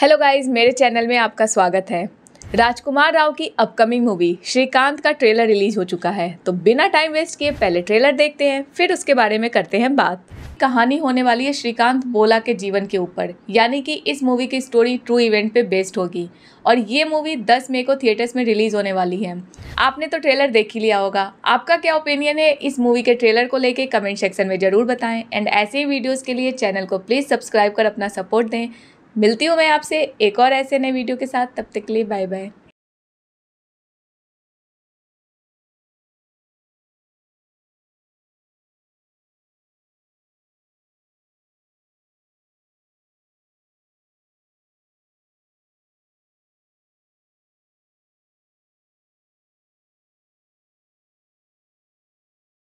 hello guys मेरे channel में आपका स्वागत है राजकुमार राव की अपकमिंग मूवी श्रीकांत का ट्रेलर रिलीज हो चुका है तो बिना टाइम वेस्ट किए पहले ट्रेलर देखते हैं फिर उसके बारे में करते हैं बात कहानी होने वाली है श्रीकांत बोला के जीवन के ऊपर यानी कि इस मूवी की स्टोरी ट्रू इवेंट पे बेस्ड होगी और ये मूवी 10 मई को थिएटर्स में रिलीज होने वाली है आपने तो ट्रेलर देख ही लिया होगा आपका क्या ओपिनियन है इस मूवी के ट्रेलर को लेके कमेंट सेक्शन में ज़रूर बताएं एंड ऐसे ही वीडियोज़ के लिए चैनल को प्लीज़ सब्सक्राइब कर अपना सपोर्ट दें मिलती हूँ मैं आपसे एक और ऐसे नए वीडियो के साथ तब तक के लिए बाय बाय